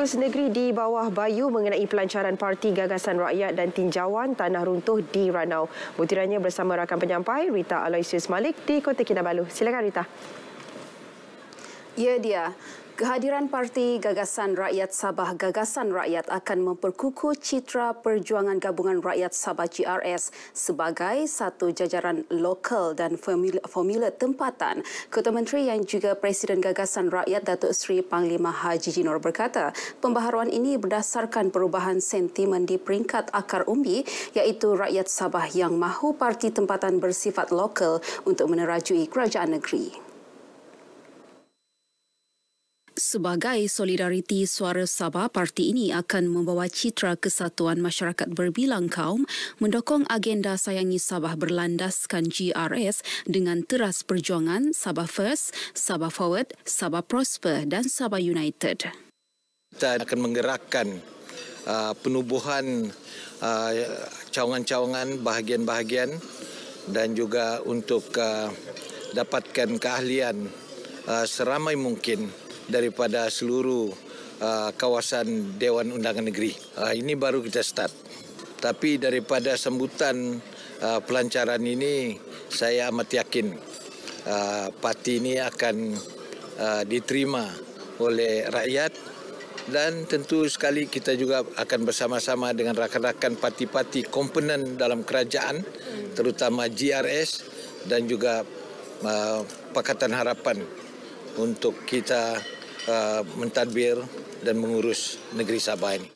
Kongres Negeri di bawah Bayu mengenai pelancaran Parti Gagasan Rakyat dan Tinjauan Tanah Runtuh di Ranau. Butirannya bersama rakan penyampai Rita Aloysius Malik di Kota Kinabalu. Silakan Rita. Ya dia. Kehadiran Parti Gagasan Rakyat Sabah Gagasan Rakyat akan memperkukuh citra Perjuangan Gabungan Rakyat Sabah GRS sebagai satu jajaran lokal dan formula, formula tempatan. Ketua Menteri yang juga Presiden Gagasan Rakyat Datuk Seri Panglima Haji Jinor berkata, pembaharuan ini berdasarkan perubahan sentimen di peringkat akar umbi iaitu rakyat Sabah yang mahu parti tempatan bersifat lokal untuk menerajui kerajaan negeri. Sebagai solidariti suara Sabah, parti ini akan membawa citra kesatuan masyarakat berbilang kaum mendokong agenda sayangi Sabah berlandaskan GRS dengan teras perjuangan Sabah First, Sabah Forward, Sabah Prosper dan Sabah United. Kita akan menggerakkan uh, penubuhan uh, cawangan-cawangan bahagian-bahagian dan juga untuk uh, dapatkan keahlian uh, seramai mungkin daripada seluruh uh, kawasan Dewan Undangan Negeri. Uh, ini baru kita start. Tapi daripada sambutan uh, pelancaran ini, saya amat yakin parti ini akan diterima oleh rakyat dan tentu sekali kita juga akan bersama-sama dengan rakan-rakan parti-parti komponen dalam kerajaan terutama GRS dan juga Pakatan Harapan untuk kita Uh, mentadbir dan mengurus negeri Sabah ini.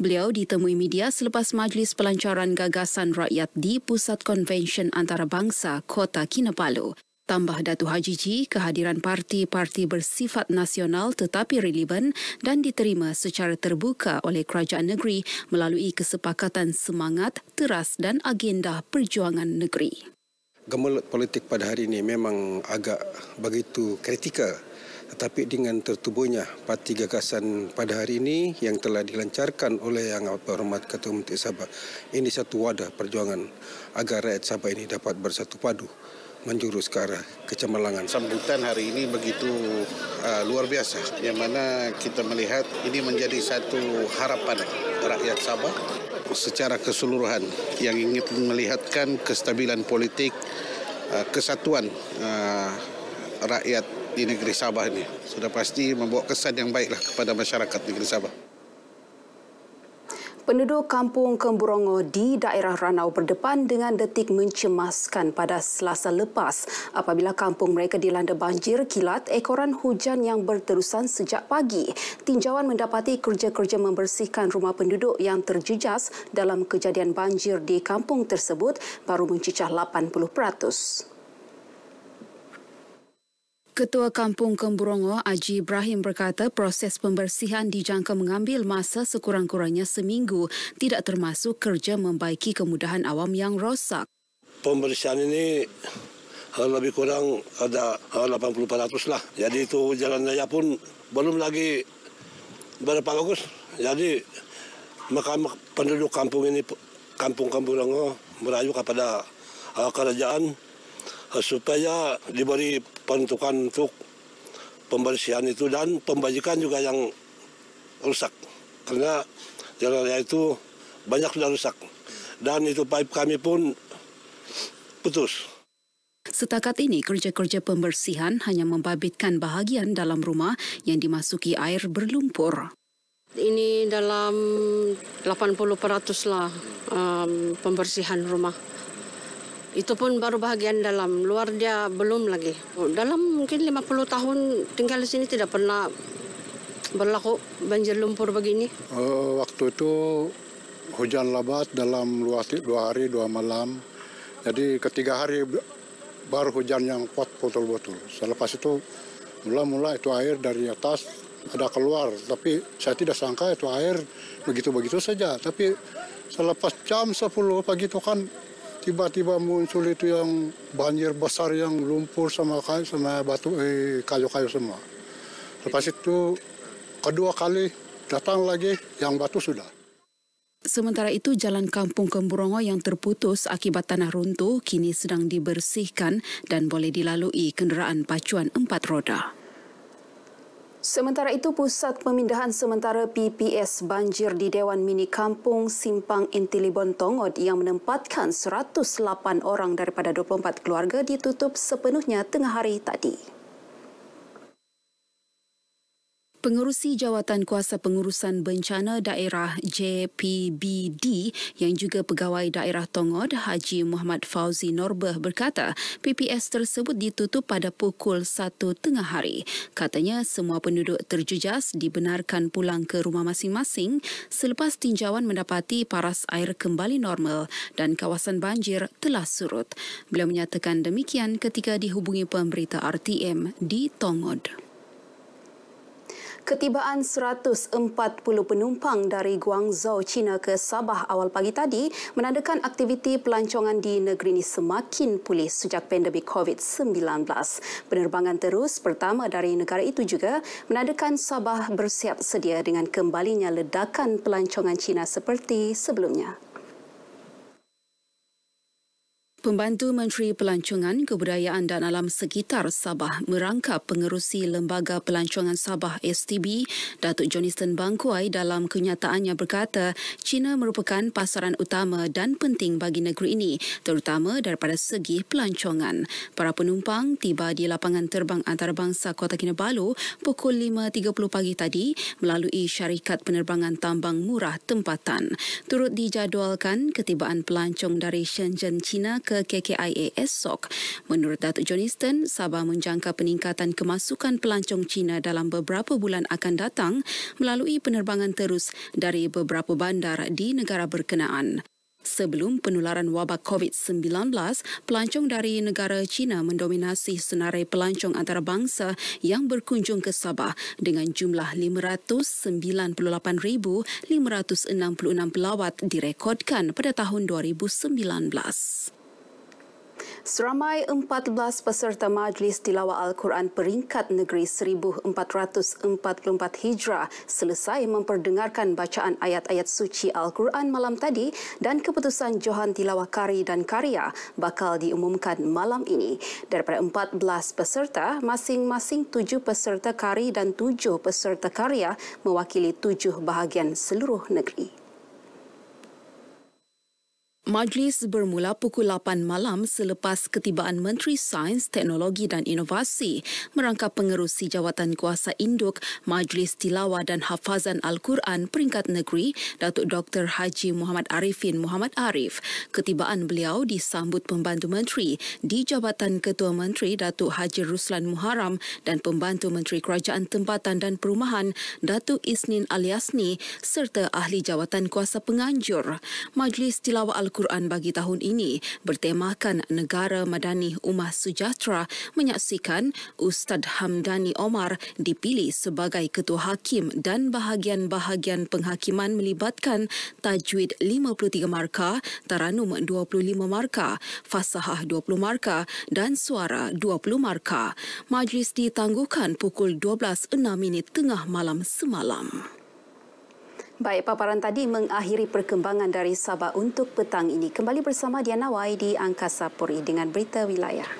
Beliau ditemui media selepas majlis pelancaran gagasan rakyat di Pusat Konvensyen Antarabangsa Kota Kinabalu. Tambah Datu Haji Ji, kehadiran parti-parti bersifat nasional tetapi relevan dan diterima secara terbuka oleh kerajaan negeri melalui kesepakatan semangat, teras dan agenda perjuangan negeri. Gemuruh politik pada hari ini memang agak begitu kritikal tetapi dengan tertubuhnya parti gagasan pada hari ini yang telah dilancarkan oleh Yang amat Berhormat Ketua Menteri Sabah ini satu wadah perjuangan agar rakyat Sabah ini dapat bersatu padu menjurus ke arah kecemerlangan. Sambutan hari ini begitu uh, luar biasa yang mana kita melihat ini menjadi satu harapan rakyat Sabah secara keseluruhan yang ingin melihatkan kestabilan politik uh, kesatuan uh, rakyat di negeri Sabah ini. Sudah pasti membawa kesan yang baiklah kepada masyarakat negeri Sabah. Penduduk kampung Kemburongo di daerah Ranau berdepan dengan detik mencemaskan pada selasa lepas apabila kampung mereka dilanda banjir kilat ekoran hujan yang berterusan sejak pagi. Tinjauan mendapati kerja-kerja membersihkan rumah penduduk yang terjejas dalam kejadian banjir di kampung tersebut baru mencicah 80%. Ketua Kampung Kemburongo, Aji Ibrahim berkata proses pembersihan dijangka mengambil masa sekurang-kurangnya seminggu, tidak termasuk kerja membaiki kemudahan awam yang rosak. Pembersihan ini lebih kurang ada 80% lah. Jadi itu jalan raya pun belum lagi berapa bagus. Jadi maka penduduk kampung ini, kampung Kemburongo merayu kepada eh, kerajaan Eh, supaya diberi peruntukan untuk pembersihan itu dan pembajikan juga yang rusak. Karena jalan raya itu banyak sudah rusak. Dan itu pipe kami pun putus. Setakat ini, kerja-kerja pembersihan hanya membabitkan bahagian dalam rumah yang dimasuki air berlumpur. Ini dalam 80% lah um, pembersihan rumah. Itu pun baru bagian dalam, luar dia belum lagi. Dalam mungkin 50 tahun tinggal di sini tidak pernah berlaku banjir lumpur begini. Uh, waktu itu hujan lebat dalam dua, dua hari dua malam. Jadi ketiga hari baru hujan yang kuat betul-betul. Selepas itu mula-mula itu air dari atas ada keluar, tapi saya tidak sangka itu air begitu-begitu saja. Tapi selepas jam 10 pagi itu kan tiba-tiba muncul itu yang banjir besar yang lumpur sama kayu sama batu eh, kayu-kayu semua. Lepas itu kedua kali datang lagi yang batu sudah. Sementara itu, jalan kampung Kemburongo yang terputus akibat tanah runtuh kini sedang dibersihkan dan boleh dilalui kenderaan pacuan empat roda. Sementara itu, Pusat Pemindahan Sementara PPS Banjir di Dewan Mini Kampung Simpang Intili Bontongod yang menempatkan 108 orang daripada 24 keluarga ditutup sepenuhnya tengah hari tadi. Pengurusi Jawatan Kuasa Pengurusan Bencana Daerah JPBD yang juga Pegawai Daerah Tongod Haji Muhammad Fauzi Norbah berkata PPS tersebut ditutup pada pukul 1 tengah hari. Katanya semua penduduk terjejas dibenarkan pulang ke rumah masing-masing selepas tinjauan mendapati paras air kembali normal dan kawasan banjir telah surut. Beliau menyatakan demikian ketika dihubungi pemberita RTM di Tongod. Ketibaan 140 penumpang dari Guangzhou, China ke Sabah awal pagi tadi menandakan aktiviti pelancongan di negeri ini semakin pulih sejak pandemik COVID-19. Penerbangan terus pertama dari negara itu juga menandakan Sabah bersiap sedia dengan kembalinya ledakan pelancongan China seperti sebelumnya. Pembantu Menteri Pelancongan, Kebudayaan dan Alam Sekitar Sabah merangkap pengerusi Lembaga Pelancongan Sabah STB, Datuk Joniston Bangkuai dalam kenyataannya berkata China merupakan pasaran utama dan penting bagi negeri ini, terutama daripada segi pelancongan. Para penumpang tiba di lapangan terbang antarabangsa Kota Kinabalu pukul 5.30 pagi tadi melalui syarikat penerbangan tambang murah tempatan. Turut dijadualkan ketibaan pelancong dari Shenzhen, China ke KKIA esok. Menurut Datuk Johniston, Sabah menjangka peningkatan kemasukan pelancong China dalam beberapa bulan akan datang melalui penerbangan terus dari beberapa bandar di negara berkenaan. Sebelum penularan wabak COVID-19, pelancong dari negara China mendominasi senarai pelancong antarabangsa yang berkunjung ke Sabah dengan jumlah 598,566 pelawat direkodkan pada tahun 2019. Seramai 14 peserta majlis tilawah Al-Quran peringkat negeri 1444 Hijrah selesai memperdengarkan bacaan ayat-ayat suci Al-Quran malam tadi dan keputusan Johan Tilawah Kari dan Karya bakal diumumkan malam ini. Daripada 14 peserta, masing-masing 7 peserta Kari dan 7 peserta Karya mewakili 7 bahagian seluruh negeri. Majlis bermula pukul 8 malam selepas ketibaan Menteri Sains, Teknologi dan Inovasi merangka pengerusi jawatan kuasa induk Majlis Tilawah dan Hafazan Al-Quran peringkat negeri Datuk Dr. Haji Muhammad Arifin Muhammad Arif. Ketibaan beliau disambut pembantu menteri di Jabatan Ketua Menteri Datuk Haji Ruslan Muharam dan pembantu Menteri Kerajaan Tempatan dan Perumahan Datuk Isnin Aliasni serta ahli jawatan kuasa penganjur. Majlis Tilawah al Al-Quran bagi tahun ini bertemakan Negara Madani Umah Sejahtera menyaksikan Ustaz Hamdani Omar dipilih sebagai Ketua Hakim dan bahagian-bahagian penghakiman melibatkan Tajwid 53 markah, Taranum 25 markah, Fasahah 20 markah dan Suara 20 markah. Majlis ditangguhkan pukul 12.06 tengah malam semalam. Baik, paparan tadi mengakhiri perkembangan dari Sabah untuk petang ini. Kembali bersama Diana Wai di Angkasa Puri dengan berita wilayah.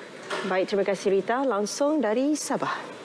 Baik, terima kasih Rita. Langsung dari Sabah.